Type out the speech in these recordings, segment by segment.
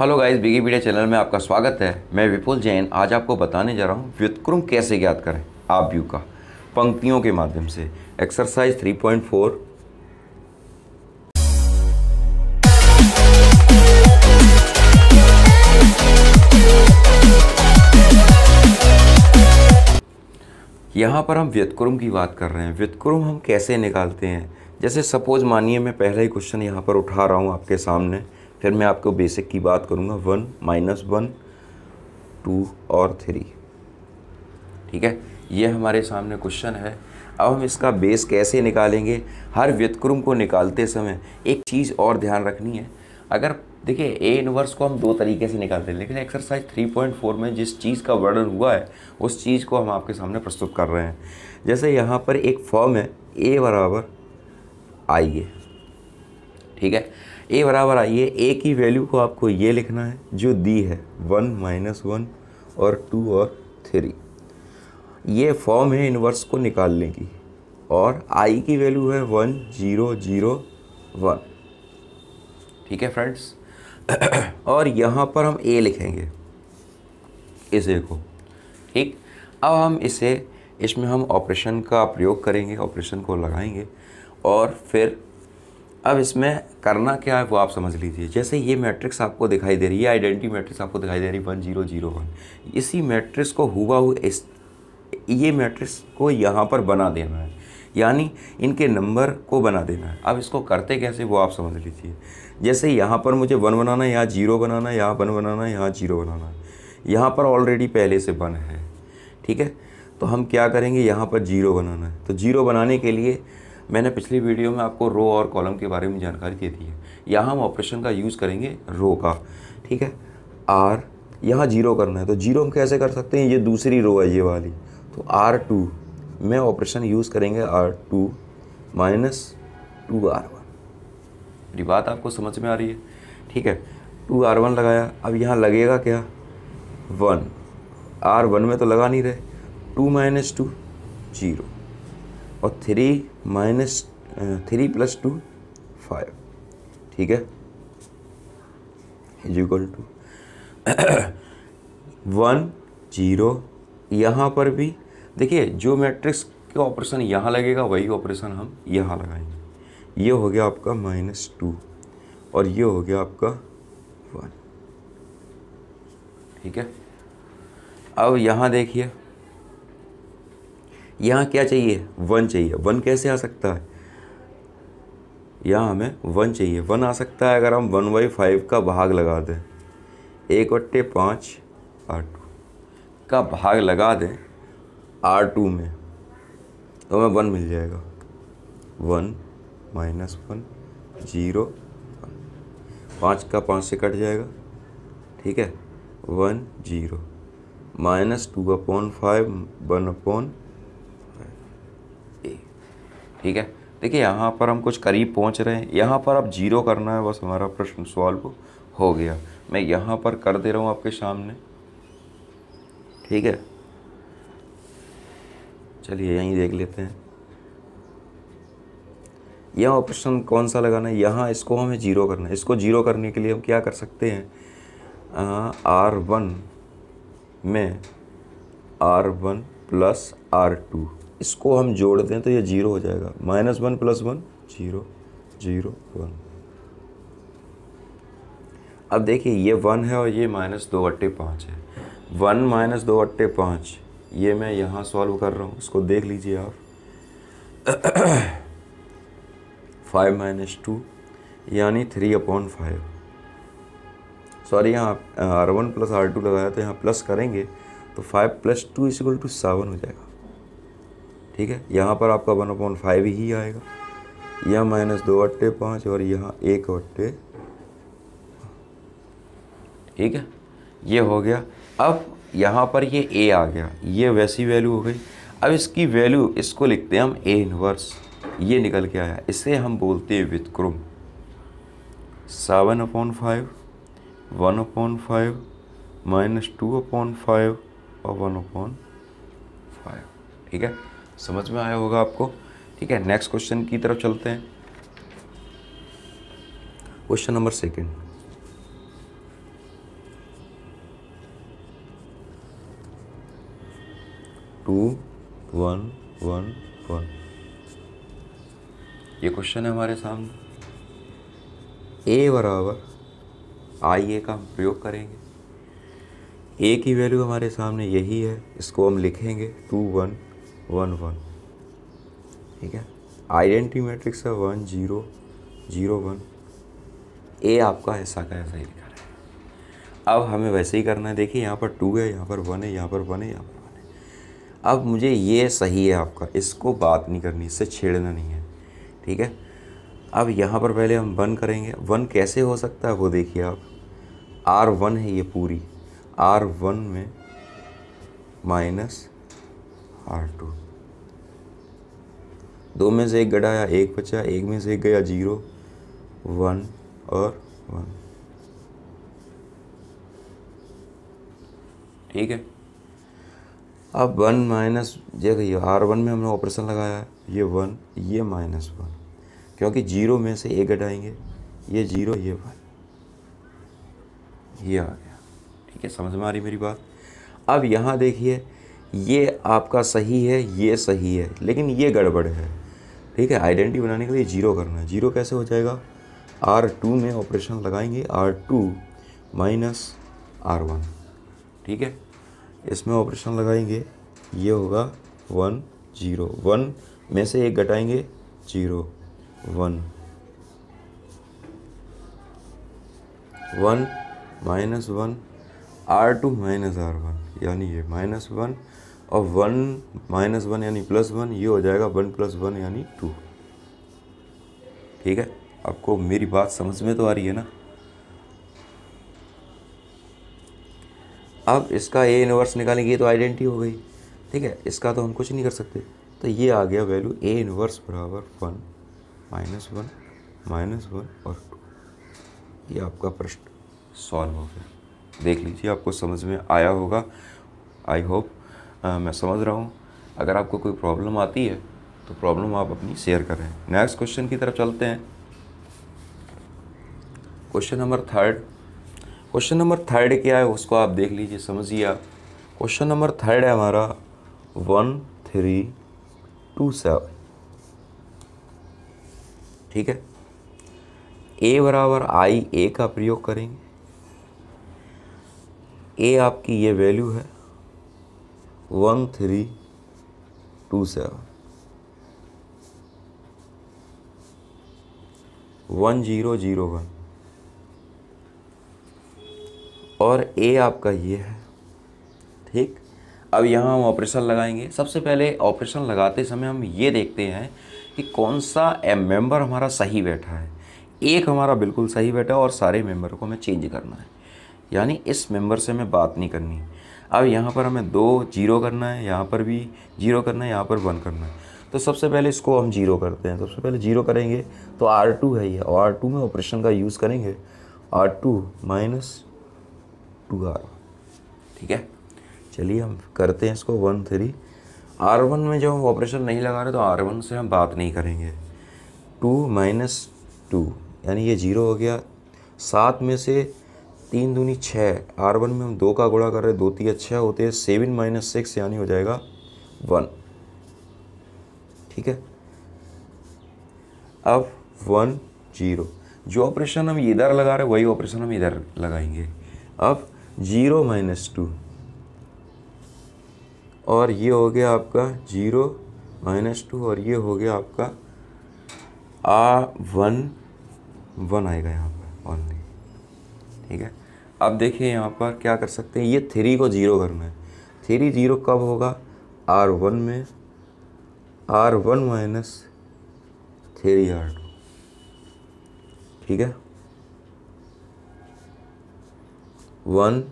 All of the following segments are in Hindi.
hello guys biggie media channel में आपका स्वागत है मैं विपुल जैन आज आपको बताने जा रहा हूँ व्युतक्रम कैसे ज्ञात करें आप व्यू का पंक्तियों के माध्यम से एक्सरसाइज 3.4 यहाँ पर हम व्यतक्रम की बात कर रहे हैं व्यतक्रम हम कैसे निकालते हैं जैसे सपोज मानिए मैं पहला ही क्वेश्चन यहाँ पर उठा रहा हूँ आपके सामने फिर मैं आपको बेसिक की बात करूँगा वन माइनस वन टू और थ्री ठीक है ये हमारे सामने क्वेश्चन है अब हम इसका बेस कैसे निकालेंगे हर व्यतक्रम को निकालते समय एक चीज़ और ध्यान रखनी है अगर देखिए ए इनवर्स को हम दो तरीके से निकालते हैं लेकिन एक्सरसाइज 3.4 में जिस चीज़ का वर्णन हुआ है उस चीज़ को हम आपके सामने प्रस्तुत कर रहे हैं जैसे यहाँ पर एक फॉर्म है ए बराबर आई ए ठीक है ए बराबर आइए ए की वैल्यू को आपको ये लिखना है जो दी है वन माइनस वन और टू और थ्री ये फॉर्म है इन्वर्स को निकालने की और आई की वैल्यू है वन जीरो जीरो वन ठीक है फ्रेंड्स और यहाँ पर हम ए लिखेंगे इसे को ठीक अब हम इसे इसमें हम ऑपरेशन का प्रयोग करेंगे ऑपरेशन को लगाएंगे और फिर अब इसमें करना क्या है वो आप समझ लीजिए जैसे ये मैट्रिक्स आपको दिखाई दे रही है आइडेंटिटी मैट्रिक्स आपको दिखाई दे रही है वन जीरो जीरो वन इसी मैट्रिक्स को हुआ हुआ इस ये मैट्रिक्स को यहाँ पर बना देना है यानी इनके नंबर को बना देना है अब इसको करते कैसे वो आप समझ लीजिए जैसे यहाँ पर मुझे वन बनाना है यहाँ जीरो बनाना है यहाँ वन बनाना है यहाँ जीरो बनाना है यहाँ पर ऑलरेडी पहले से वन है ठीक है तो हम क्या करेंगे यहाँ पर जीरो बनाना है तो जीरो बनाने के लिए मैंने पिछली वीडियो में आपको रो और कॉलम के बारे में जानकारी दे दी है यहाँ हम ऑपरेशन का यूज़ करेंगे रो का ठीक है आर यहाँ जीरो करना है तो जीरो हम कैसे कर सकते हैं ये दूसरी रो है ये वाली तो आर टू में ऑपरेशन यूज़ करेंगे R two minus two R one मेरी बात आपको समझ में आ रही है ठीक है टू आर वन लगाया अब यहाँ लगेगा क्या वन आर वन में तो लगा नहीं रहे टू माइनस टू जीरो और three minus three plus two five ठीक है is equal to one zero यहाँ पर भी देखिए जो मैट्रिक्स का ऑपरेशन यहाँ लगेगा वही ऑपरेशन हम यहाँ लगाएंगे ये हो गया आपका माइनस टू और ये हो गया आपका वन ठीक है अब यहाँ देखिए यहाँ क्या चाहिए वन चाहिए वन कैसे आ सकता है यहाँ हमें वन चाहिए वन आ सकता है अगर हम वन बाई फाइव का भाग लगा दें एक बट्टे पाँच आर टू का भाग लगा दें आर टू में तो हमें वन मिल जाएगा वन माइनस वन जीरो पाँच का पाँच से कट जाएगा ठीक है one zero minus two upon five one upon ठीक है देखिए यहाँ पर हम कुछ करीब पहुँच रहे हैं यहाँ पर अब जीरो करना है बस हमारा प्रश्न सॉल्व हो गया मैं यहाँ पर कर दे रहा हूँ आपके सामने ठीक है चलिए यहीं देख लेते हैं यह ऑप्शन कौन सा लगाना है यहाँ इसको हमें जीरो करना है इसको जीरो करने के लिए हम क्या कर सकते हैं आर वन में R one plus R two इसको हम जोड़ते हैं तो ये जीरो हो जाएगा minus one plus one zero zero one अब देखिए ये वन है और ये माइनस दो अट्टे पाँच है वन माइनस दो अट्टे पाँच ये मैं यहाँ सॉल्व कर रहा हूँ इसको देख लीजिए आप फाइव माइनस टू यानी थ्री अपॉन फाइव सॉरी यहाँ R one plus R two लगाया तो यहाँ प्लस करेंगे तो five plus two is equal to seven हो जाएगा ठीक है यहाँ पर आपका वन अपॉइंट फाइव ही आएगा यह माइनस दो अट्टे पाँच और यहाँ एक अट्टे ठीक है ये हो गया अब यहाँ पर ये ए आ गया ये वैसी वैल्यू हो गई अब इसकी वैल्यू इसको लिखते हैं हम ए इनवर्स ये निकल के आया इसे हम बोलते हैं क्रम seven upon five one upon five minus two upon five और वन अपॉन फाइव ठीक है समझ में आया होगा आपको ठीक है नेक्स्ट क्वेश्चन की तरफ चलते हैं question number second two one one one ये क्वेश्चन है हमारे सामने ए बराबर आई ए का हम प्रयोग करेंगे ए की वैल्यू हमारे सामने यही है इसको हम लिखेंगे टू वन वन वन ठीक है आइडेंटिटी मैट्रिक्स है one zero zero one A आपका हिस्सा का ऐसा ही लिखा है अब हमें वैसे ही करना है देखिए यहाँ पर टू है यहाँ पर वन है यहाँ पर वन है यहाँ पर वन है अब मुझे ये सही है आपका इसको बात नहीं करनी इससे छेड़ना नहीं है ठीक है अब यहाँ पर पहले हम वन करेंगे वन कैसे हो सकता है वो देखिए आप आर वन है ये पूरी आर वन में माइनस आर टू दो में से एक घटाया एक बचा एक में से एक गया जीरो वन और वन ठीक है अब वन माइनस देखिए आर वन में हमने ऑपरेशन लगाया है ये वन ये माइनस वन क्योंकि जीरो में से एक घटाएंगे ये जीरो ये वन ये आ गया ठीक है समझ में आ रही मेरी बात अब यहाँ देखिए ये आपका सही है ये सही है लेकिन ये गड़बड़ है ठीक है आइडेंटिटी बनाने के लिए जीरो करना है जीरो कैसे हो जाएगा आर टू में ऑपरेशन लगाएंगे R two minus R one ठीक है इसमें ऑपरेशन लगाएंगे ये होगा वन जीरो वन में से एक घटाएंगे zero one one minus one R two minus R one यानी ये माइनस वन और वन माइनस वन यानी प्लस वन ये हो जाएगा वन प्लस वन यानी टू ठीक है आपको मेरी बात समझ में तो आ रही है ना अब इसका ए इनवर्स निकालेंगे तो आइडेंटिटी हो गई ठीक है इसका तो हम कुछ नहीं कर सकते तो ये आ गया वैल्यू ए इनवर्स बराबर one minus one minus one और टू ये आपका प्रश्न सॉल्व हो गया देख लीजिए आपको समझ में आया होगा आई होप मैं समझ रहा हूँ अगर आपको कोई प्रॉब्लम आती है तो प्रॉब्लम आप अपनी शेयर करें नेक्स्ट क्वेश्चन की तरफ चलते हैं question number third question number third क्या है उसको आप देख लीजिए समझिए आप क्वेश्चन नंबर थर्ड है हमारा वन थ्री टू सेवन ठीक है ए बराबर आई ए का प्रयोग करेंगे ए आपकी ये वैल्यू है one three two seven one zero zero one और ए आपका ये है ठीक अब यहाँ हम ऑपरेशन लगाएंगे सबसे पहले ऑपरेशन लगाते समय हम ये देखते हैं कि कौन सा एम मेंबर हमारा सही बैठा है एक हमारा बिल्कुल सही बैठा है और सारे मेंबर को हमें चेंज करना है यानी इस मेंबर से हमें बात नहीं करनी अब यहाँ पर हमें दो जीरो करना है यहाँ पर भी जीरो करना है यहाँ पर वन करना है तो सबसे पहले इसको हम जीरो करते हैं सबसे पहले जीरो करेंगे तो आर टू है ये और आर टू में ऑपरेशन का यूज़ करेंगे R two minus two R ठीक है चलिए हम करते हैं इसको वन थ्री आर वन में जब हम ऑपरेशन नहीं लगा रहे तो आर वन से हम बात नहीं करेंगे टू माइनस टू यानी ये जीरो हो गया सात में से तीन दूनी छः आर वन में हम दो का गुणा कर रहे हैं दो तीन छः होते हैं सेवन माइनस सिक्स यानी हो जाएगा वन ठीक है अब वन जीरो जो ऑपरेशन हम इधर लगा रहे वही ऑपरेशन हम इधर लगाएंगे अब जीरो माइनस टू और ये हो गया आपका जीरो माइनस टू और ये हो गया आपका आ वन वन आएगा यहाँ पर ऑनली ठीक है अब देखिए यहाँ पर क्या कर सकते हैं ये थ्री को ज़ीरो करना है थ्री ज़ीरो कब होगा आर वन में R one minus three R two ठीक है वन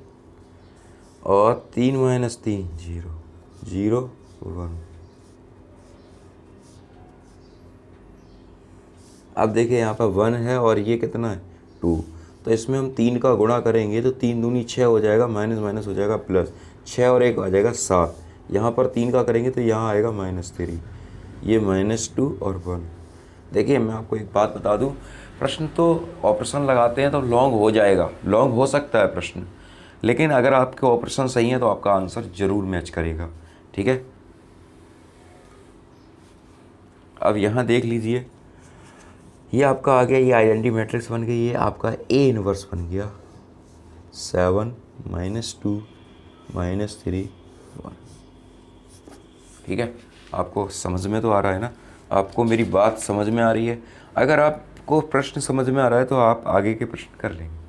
और तीन माइनस तीन जीरो जीरो वन अब देखिए यहाँ पर वन है और ये कितना है टू तो इसमें हम तीन का गुणा करेंगे तो तीन दूनी छः हो जाएगा माइनस माइनस हो जाएगा प्लस छः और एक आ जाएगा सात यहाँ पर तीन का करेंगे तो यहाँ आएगा माइनस थ्री ये माइनस टू और वन देखिए मैं आपको एक बात बता दूँ प्रश्न तो ऑपरेशन लगाते हैं तो लॉन्ग हो जाएगा लॉन्ग हो सकता है प्रश्न लेकिन अगर आपके ऑपरेशन सही है तो आपका आंसर ज़रूर मैच करेगा ठीक है अब यहाँ देख लीजिए ये आपका आ गया ये आइडेंटी मैट्रिक्स बन गई ये आपका ए इनवर्स बन गया seven minus two minus three one ठीक है आपको समझ में तो आ रहा है ना आपको मेरी बात समझ में आ रही है अगर आपको प्रश्न समझ में आ रहा है तो आप आगे के प्रश्न कर लेंगे